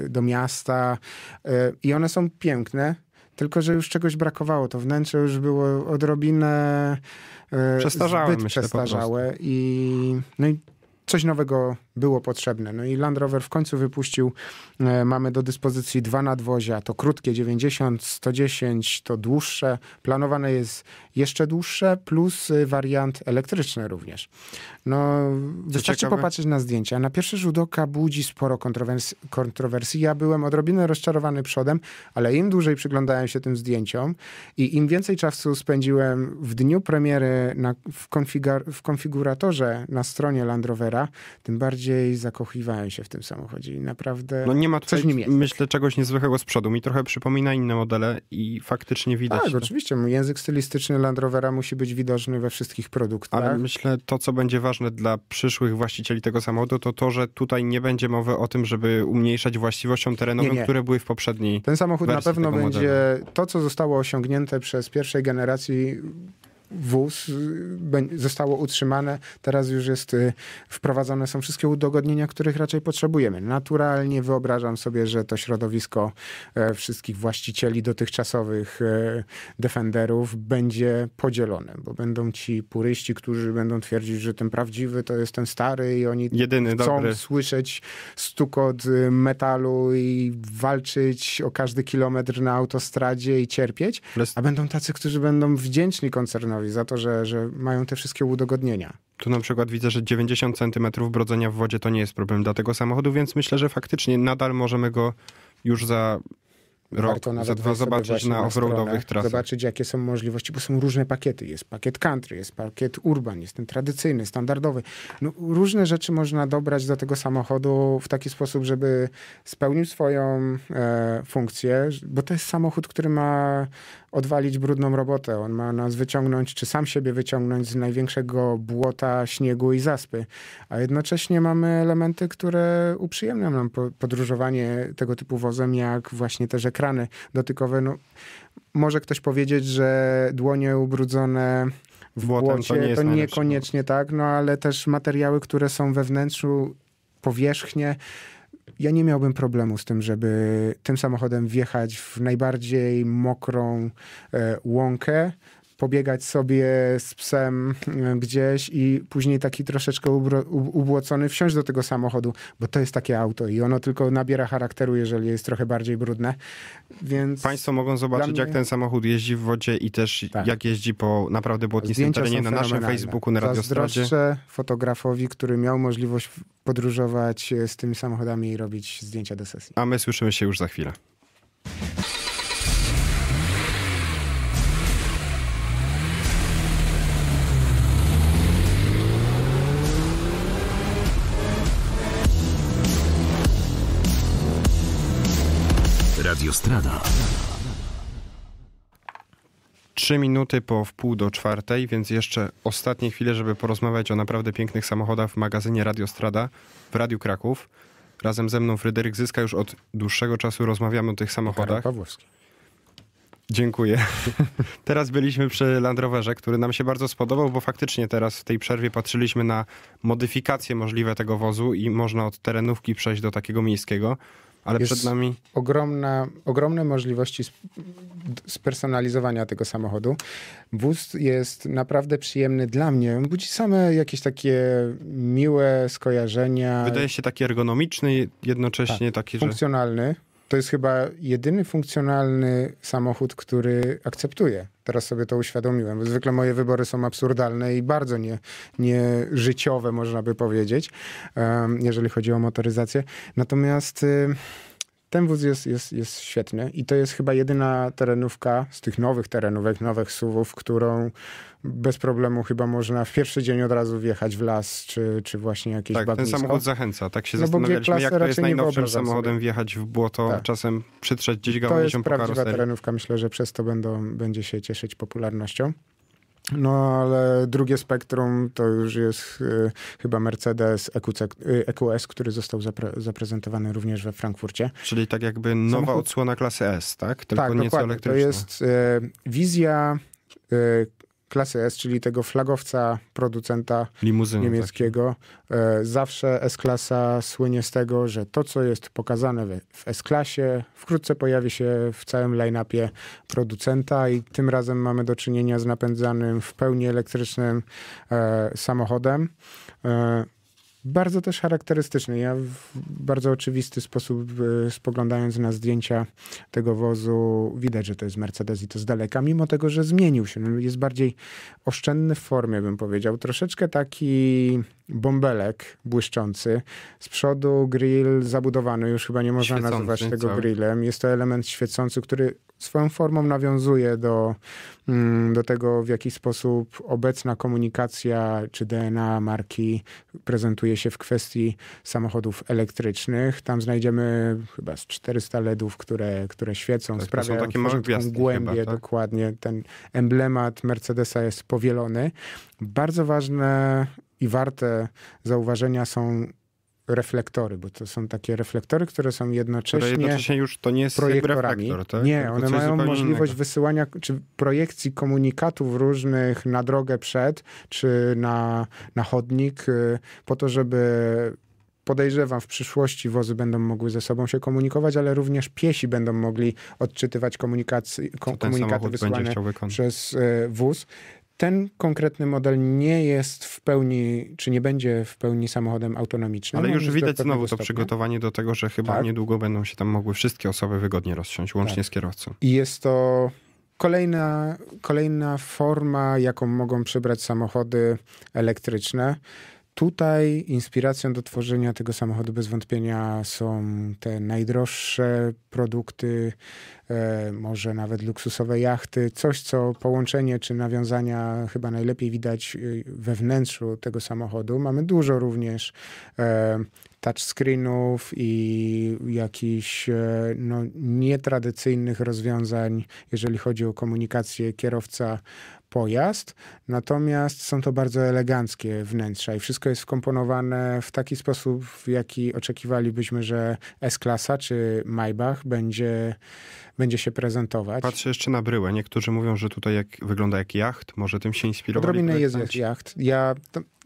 e, do miasta e, i one są piękne, tylko, że już czegoś brakowało. To wnętrze już było odrobinę e, przestarzałe, zbyt przestarzałe i, no i coś nowego było potrzebne. No i Land Rover w końcu wypuścił, e, mamy do dyspozycji dwa nadwozia, to krótkie 90, 110, to dłuższe, planowane jest jeszcze dłuższe, plus e, wariant elektryczny również. No, wystarczy ciekawe. popatrzeć na zdjęcia. Na pierwszy rzut oka budzi sporo kontrowersji, kontrowersji. Ja byłem odrobinę rozczarowany przodem, ale im dłużej przyglądałem się tym zdjęciom i im więcej czasu spędziłem w dniu premiery na, w, konfigur w konfiguratorze na stronie Land Rovera, tym bardziej bardziej zakochiwałem się w tym samochodzie i naprawdę no nie ma tutaj, coś nim jest. Myślę czegoś niezwykłego z przodu. Mi trochę przypomina inne modele i faktycznie widać. Tak, to. oczywiście. Język stylistyczny Land Rovera musi być widoczny we wszystkich produktach. Ale myślę, to co będzie ważne dla przyszłych właścicieli tego samochodu, to to, że tutaj nie będzie mowy o tym, żeby umniejszać właściwościom terenowym, nie, nie. które były w poprzedniej Ten samochód na pewno będzie modelu. to, co zostało osiągnięte przez pierwszej generacji wóz y, zostało utrzymane. Teraz już jest y, wprowadzone są wszystkie udogodnienia, których raczej potrzebujemy. Naturalnie wyobrażam sobie, że to środowisko e, wszystkich właścicieli dotychczasowych e, Defenderów będzie podzielone, bo będą ci puryści, którzy będą twierdzić, że ten prawdziwy to jest ten stary i oni Jedyny, chcą dobry. słyszeć stukot y, metalu i walczyć o każdy kilometr na autostradzie i cierpieć, a będą tacy, którzy będą wdzięczni koncernowi Putinowi za to, że, że mają te wszystkie udogodnienia. Tu na przykład widzę, że 90 centymetrów brodzenia w wodzie to nie jest problem dla tego samochodu, więc myślę, że faktycznie nadal możemy go już za rok, za dwa zobaczyć na offroadowych trasach. Zobaczyć, jakie są możliwości, bo są różne pakiety. Jest pakiet country, jest pakiet urban, jest ten tradycyjny, standardowy. No, różne rzeczy można dobrać do tego samochodu w taki sposób, żeby spełnił swoją e, funkcję, bo to jest samochód, który ma odwalić brudną robotę. On ma nas wyciągnąć, czy sam siebie wyciągnąć z największego błota, śniegu i zaspy. A jednocześnie mamy elementy, które uprzyjemnią nam podróżowanie tego typu wozem, jak właśnie też ekrany dotykowe. No, może ktoś powiedzieć, że dłonie ubrudzone w błocie, to, nie to no. niekoniecznie tak, no ale też materiały, które są we wnętrzu, powierzchnie, ja nie miałbym problemu z tym, żeby tym samochodem wjechać w najbardziej mokrą e, łąkę, pobiegać sobie z psem e, gdzieś i później taki troszeczkę ubro, ubłocony wsiąść do tego samochodu, bo to jest takie auto i ono tylko nabiera charakteru, jeżeli jest trochę bardziej brudne. Więc Państwo mogą zobaczyć, mnie... jak ten samochód jeździ w wodzie i też tak. jak jeździ po naprawdę błotnistym terenie na naszym Facebooku, na Radiostradzie. Zazdroszczę fotografowi, który miał możliwość podróżować e, z tymi samochodami i robić zdjęcia do sesji. A my słyszymy się już za chwilę. Radiostrada. Trzy minuty po wpół do czwartej, więc jeszcze ostatnie chwile, żeby porozmawiać o naprawdę pięknych samochodach w magazynie Radiostrada w Radiu Kraków. Razem ze mną Fryderyk Zyska już od dłuższego czasu rozmawiamy o tych samochodach. Pawłowski. Dziękuję. [laughs] teraz byliśmy przy Land Roverze, który nam się bardzo spodobał, bo faktycznie teraz w tej przerwie patrzyliśmy na modyfikacje możliwe tego wozu i można od terenówki przejść do takiego miejskiego ale przed nami. Ogromna, ogromne możliwości spersonalizowania tego samochodu. Wóz jest naprawdę przyjemny dla mnie. Budzi same jakieś takie miłe skojarzenia. Wydaje się taki ergonomiczny, jednocześnie tak, taki, że... Funkcjonalny to jest chyba jedyny funkcjonalny samochód, który akceptuję. Teraz sobie to uświadomiłem. Zwykle moje wybory są absurdalne i bardzo nie, nie życiowe, można by powiedzieć, jeżeli chodzi o motoryzację. Natomiast y, ten wóz jest, jest, jest świetny i to jest chyba jedyna terenówka z tych nowych terenówek, nowych suwów, którą bez problemu chyba można w pierwszy dzień od razu wjechać w las, czy, czy właśnie jakieś Tak, ten samochód zachęca. Tak się no zastanawialiśmy, jak to jest najnowszym samochodem sobie. wjechać w błoto, tak. czasem przytrzeć gdzieś gałęzią po karoserii. To jest prawdziwa terenówka. Myślę, że przez to będą, będzie się cieszyć popularnością. No ale drugie spektrum to już jest y, chyba Mercedes EQC, y, EQS, który został zapre zaprezentowany również we Frankfurcie. Czyli tak jakby nowa Samochód... odsłona klasy S, tak? Tylko tak, nieco dokładnie. To jest y, wizja y, klasy S, czyli tego flagowca producenta niemieckiego. Tak. E, zawsze S-klasa słynie z tego, że to, co jest pokazane w S-klasie, wkrótce pojawi się w całym line-upie producenta i tym razem mamy do czynienia z napędzanym w pełni elektrycznym e, samochodem. E, bardzo też charakterystyczny. Ja w bardzo oczywisty sposób, e, spoglądając na zdjęcia tego wozu, widać, że to jest Mercedes i to z daleka, mimo tego, że zmienił się. No, jest bardziej oszczędny w formie, bym powiedział. Troszeczkę taki bąbelek błyszczący. Z przodu grill zabudowany, już chyba nie można świecący, nazywać tego tak. grillem. Jest to element świecący, który swoją formą nawiązuje do Mm, do tego, w jaki sposób obecna komunikacja czy DNA marki prezentuje się w kwestii samochodów elektrycznych. Tam znajdziemy chyba z 400 LEDów, które, które świecą, tak, sprawiają są takie głębię głębie, chyba, tak? dokładnie. Ten emblemat Mercedesa jest powielony. Bardzo ważne i warte zauważenia są reflektory, bo to są takie reflektory, które są jednocześnie, które jednocześnie już to nie jest projektorami. Reflektor, tak? Nie, one mają możliwość innego. wysyłania czy projekcji komunikatów różnych na drogę przed, czy na, na chodnik, y, po to, żeby podejrzewam, w przyszłości wozy będą mogły ze sobą się komunikować, ale również piesi będą mogli odczytywać komunikaty wysyłane przez y, wóz ten konkretny model nie jest w pełni, czy nie będzie w pełni samochodem autonomicznym. Ale już widać znowu to stopnia. przygotowanie do tego, że chyba tak. niedługo będą się tam mogły wszystkie osoby wygodnie rozsiąść, łącznie tak. z kierowcą. I jest to kolejna, kolejna forma, jaką mogą przybrać samochody elektryczne. Tutaj inspiracją do tworzenia tego samochodu bez wątpienia są te najdroższe produkty, e, może nawet luksusowe jachty, coś co połączenie czy nawiązania chyba najlepiej widać e, we wnętrzu tego samochodu. Mamy dużo również e, touchscreenów i jakichś no, nietradycyjnych rozwiązań, jeżeli chodzi o komunikację kierowca pojazd, natomiast są to bardzo eleganckie wnętrza i wszystko jest wkomponowane w taki sposób, w jaki oczekiwalibyśmy, że S-klasa czy Maybach będzie będzie się prezentować. Patrzę jeszcze na bryłę. Niektórzy mówią, że tutaj jak, wygląda jak jacht, może tym się inspirować. Odrobinę jest jak jacht. Ja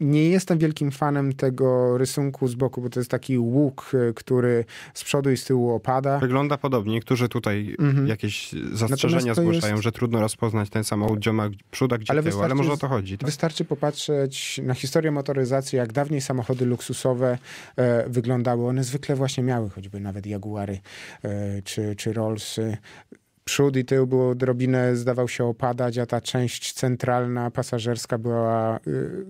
nie jestem wielkim fanem tego rysunku z boku, bo to jest taki łuk, e, który z przodu i z tyłu opada. Wygląda podobnie. Niektórzy tutaj mhm. jakieś zastrzeżenia zgłaszają, jest... że trudno rozpoznać ten samochód, gdzie ma przód, a gdzie ale tył, ale może o to chodzi. Tak? Wystarczy popatrzeć na historię motoryzacji, jak dawniej samochody luksusowe e, wyglądały. One zwykle właśnie miały choćby nawet Jaguary e, czy, czy Rollsy przód i tył było odrobinę, zdawał się opadać, a ta część centralna, pasażerska była y,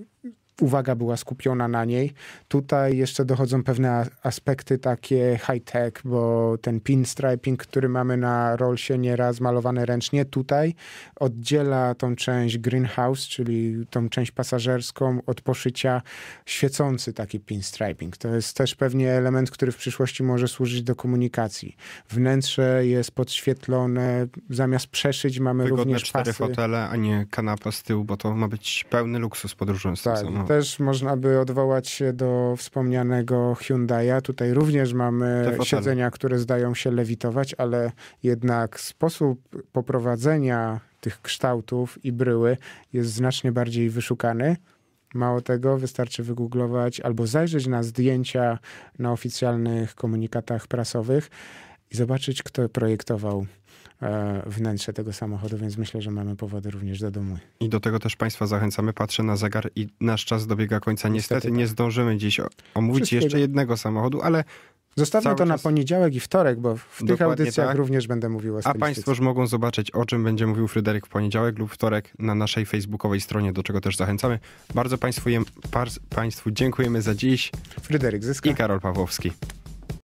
uwaga była skupiona na niej. Tutaj jeszcze dochodzą pewne aspekty takie high-tech, bo ten pinstriping, który mamy na Rollsie nieraz malowany ręcznie, tutaj oddziela tą część greenhouse, czyli tą część pasażerską od poszycia świecący taki pinstriping. To jest też pewnie element, który w przyszłości może służyć do komunikacji. Wnętrze jest podświetlone, zamiast przeszyć mamy Wygodne również cztery fotele, a nie kanapa z tyłu, bo to ma być pełny luksus podróżujący. Tak, Mhm. Też można by odwołać się do wspomnianego Hyundai'a. Tutaj również mamy siedzenia, które zdają się lewitować, ale jednak sposób poprowadzenia tych kształtów i bryły jest znacznie bardziej wyszukany. Mało tego, wystarczy wygooglować albo zajrzeć na zdjęcia na oficjalnych komunikatach prasowych i zobaczyć, kto projektował E, wnętrze tego samochodu, więc myślę, że mamy powody również do dumy. I do tego też Państwa zachęcamy. Patrzę na zegar i nasz czas dobiega końca. Niestety, Niestety tak. nie zdążymy dziś omówić jeszcze jednego samochodu, ale Zostawmy to na poniedziałek i wtorek, bo w tych tak. audycjach tak. również będę mówił o stylistyce. A Państwo już mogą zobaczyć, o czym będzie mówił Fryderyk w poniedziałek lub wtorek na naszej facebookowej stronie, do czego też zachęcamy. Bardzo Państwu, par, państwu dziękujemy za dziś. Fryderyk Zyska i Karol Pawłowski.